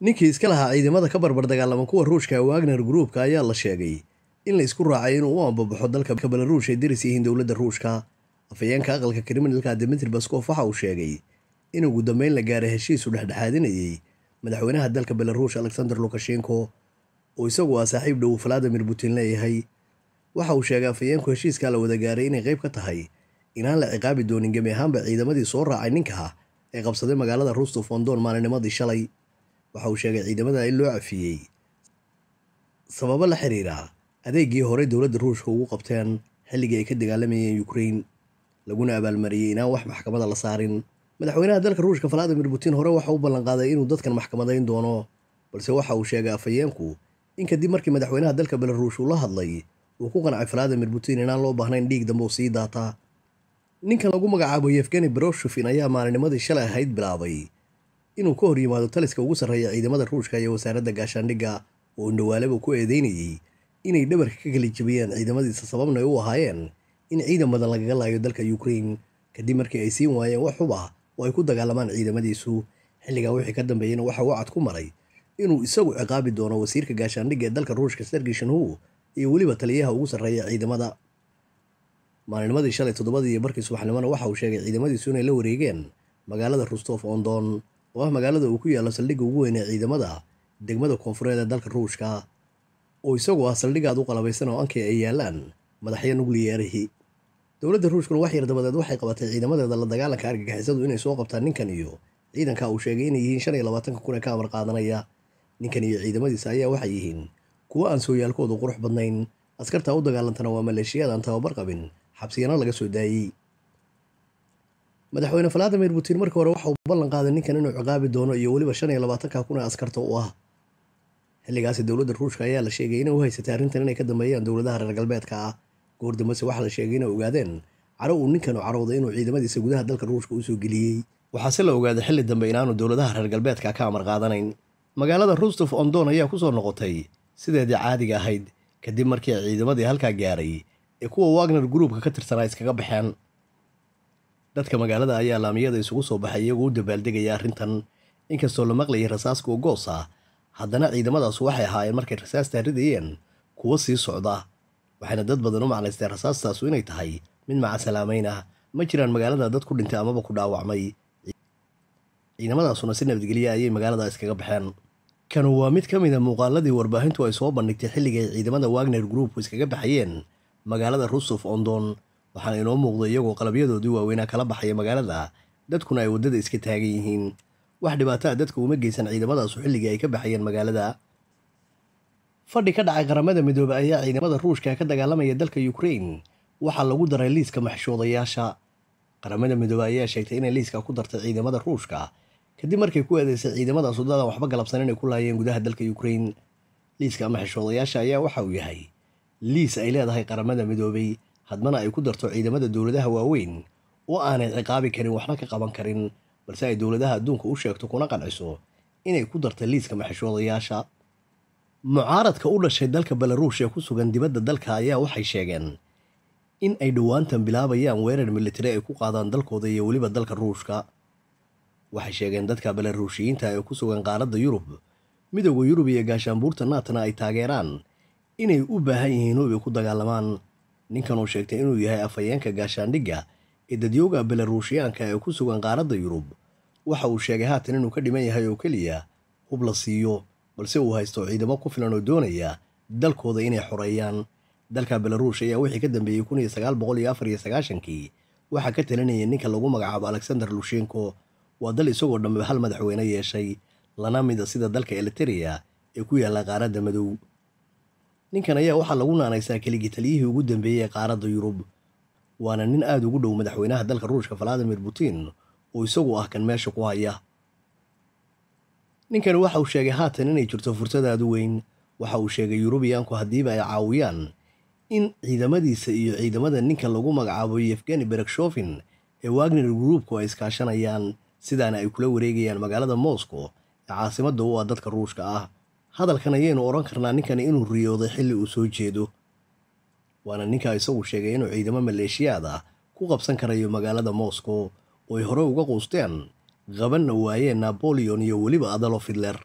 ninkii iska lahaa ciidamada ka barbar dagaalama kuwa ruushka wagner groupka ayaa la sheegay in la isku raacay inuu u ambabaxo dalka belaruush ay daris yihiin dowladda ruushka afhayeenka aqalka kriminalka dimitri baskof waxa uu sheegay in ugu dambeyn la gaaray heshiisu dhexdhexaadinayay madaxweynaha dalka belaruush alexander lukashenko oo isagu ah saaxiib dhow valadimir putin leeyahay waxa uu sheegay afayeenku heshiiskaa la wada gaaray inay qayb ka tahay inaan la ciqaabi doonin gemi ahaanba ciidamadii soo raacay ninkaha ah ee qabsaday magaalada rustu fondoon maalinimadii shalay waxa uu sheegay ciidamada in loo cafiyey sababo la xiriira adeegii horey dowladda ruushka ugu qabteen xilligii ay ka dagaalamayeen ukrain laguna abaalmariyey inaan wax maxkamada la saarin madaxweynaha dalka ruushka valadimir putin hore waxa u ballanqaaday inuu dadkan maxkamadayn doono balse waxa uu sheegay afhayeenku in kadib markii madaxweynaha dalka belaruush uu la hadlay uu ku qancay valadimir putin inaan loo baahnayn dhiig dambe uu sii daata ninkan lagu magacaabo yefgeni broshufin ayaa maalinimadii shalay ahayd bilaabay inuu ka hor yimaado taliska ugu sarreeya ciidamada ruushka iyo wasaaradda gaashaandhigga oo indhawaaleba ku eedeynayey inay dhabarka ka kala jebiyeen ciidamadiisa sababna ay u ahaayeen in ciidan badan lagaga laayo dalka yukrain kadib markii ay siin waayeen wax xuba oo ay ku dagaalamaan ciidamadiisu xilligaa wixii ka dambeeyeyna waxa uu cad ku maray inuu isagu ciqaabi doono wasiirka gaashaandhigga ee dalka ruushka sergey shanhu iyo weliba taliyaha ugu sarreeya ciidamada maalinimadii shalay toddobadii iyo barkii subaxnimona waxa uu sheegay ciidamadiisu inay la wareegeen magaalada rustof ondon oo ah magaalada uu ku yaallo saldhigga ugu weyn ee ciidamada degmada koonfureed ee dalka ruushka oo isagoo ah saldhigaad u qalabaysan oo ankay ay yaallaan madaxyo nukliyeerihii dowladda ruushkuna wax yar dabadeed waxay qabatay ciidamadeeda la dagaalanka argagixisadu inay soo qabtaan ninkan iyo ciidanka uu sheegay inay yihiin shan iyo labaatanka kun ee ka amar qaadanaya ninkan iyo ciidamadiisa ayaa waxay yihiin kuwo aan sooyaalkoodu qurux badnayn askartaa u dagaalantana waa maleeshiyada aan tababar qabin xabsiyana laga soo daayey madaxweyne valadimir putin markii hore waxa uu ballan qaaday ninkan inuu ciqaabi doono iyo weliba shan iyo labaatanka kun ee askarta u ah xilligaasi dowladda ruushka ayaa la sheegay inay u haysatay arrintan inay ka dambeeyaan dowladaha reer galbeedka ah goordambase waxaa la sheegay inay ogaadeen caro uu ninkan u carowday inuu ciidamadiisa gudaha dalka ruushka usoo geliyey waxaase la ogaaday xilli dambe inaanu dowladaha reer galbeedka ka amar qaadanayn magaalada rustof ondon ayaa ku soo noqotay sideedii caadiga ahayd kadib markii ciidamadii halkaa gaaray ee kuwa wagner gruubka ka tirsanaa iskaga baxeen dadka magaalada ayaa laamiyada isugu soo baxay iyagoo u dabaaldegaya arrintan inkastoo la maqlayay rasaaskuo goos ah haddana ciidamadaas waxay ahaayeen markay rasaasta ridayeen kuwo sii socda waxayna dad badan u macnaysteen rasaastaasu inay tahay mid macasalaameyn ah ma jiraan magaalada dad ku dhintay amaba ku dhaawacmay ciidamadaasuna si nabadgelya ayay magaalada iskaga baxeen kanu waa mid ka mida ah muuqaaladii warbaahintu ay soo bandhigtay xilligay ciidamada wagner groupku iskaga baxayeen magaalada rusuf ondon waxaana inoo muuqda iyagoo qalabyadoodii waaweynaa kala baxaya magaalada dadkuna ay waddada iska taagan yihiin wax dhibaato ah dadka uma geysan ciidamadaasu xilligii ay ka baxayeen magaalada fadhi ka dhacay qaramada midoobe ayaa ciidamada ruushka ka dagaalamaya dalka ukrain waxaa lagu daray liiska maxshoodayaasha qaramada midoobe ayaa sheegtay inay liiska ku dartay ciidamada ruushka kadib markay ku eedeysay ciidamadaas waddadaan waxba galabsan inay ku laayeen gudaha dalka ukrain liiska maxshoodayaasha ayaa waxa uu yahay liis ay leedahay qaramada midoobey haddana ay ku darto ciidamada dowladaha waaweyn oo aanay ciqaabi karin waxna ka qaban karin balse ay dowladaha adduunka u sheegto kuna qanciso inay ku darta liiska maxashoodayaasha mucaaradka u dhashay dalka belaruush ee ku sugan dibadda dalka ayaa waxay sheegeen in ay dhowaantan bilaabayaan weerar militari ay ku qaadaan dalkooda iyo weliba dalka ruushka waxay sheegeen dadka belaruushiyiinta ee ku sugan qaaradda yurub midooda yurub iyo gaashaanbuurta naatana ay taageeraan inay u baahan yihiin hub ay ku dagaalamaan ninkan ninkanuu sheegtay inuu yahay afhayeenka gaashaandhigga ee dadyooga belaruushiyaanka ee ku sugan qaaradda yurub waxa uu sheegay haatan inuu ka dhiman yahay oo keliya hub la siiyo balse uu haysto ciidamo ku filan oo doonaya dalkooda inay xoreeyaan dalka belaruush ayaa wixii ka dambeeyey kun iyo sagaal boqol iyo afar iyo sagaashankii waxaa ka talinayay ninka lagu magacaabo alexander lushenko waa dal isagoo dhambe hal madaxweyne yeeshay lana mida sida dalka eliteria ee ku yaalla qaaradda madow ninkan ayaa waxaa lagu naanaysaa keligi taliyihii ugu dambeeyey ee qaaradda yurub waana nin aad ugu dhow madaxweynaha dalka ruushka valadimir putin oo isagu ah kan meesha ku haya ninkani waxa uu sheegay haatan inay jirto fursad aad u weyn waxa uu sheegay yurubiyaanku haddiiba ay caawiyaan in ciidamadiisa iyo ciidamada ninka lagu magacaabo yefgeni berekshofin ee wagner gruubku ay iskaashanayaan sidaana ay kula wareegayaan magaalada moscow ee caasimadda u ah dadka ruushka ah hadalkan ayaynu oran karnaa ninkani inuu riyooday xilli uu soo jeedo waana ninkaa isagu sheegay inuu ciidamo maleeshiyaad ah ku qabsan karayo magaalada moscow ooy horey uga quusteen qabanna waayeen naboleon iyo weliba adalo fidler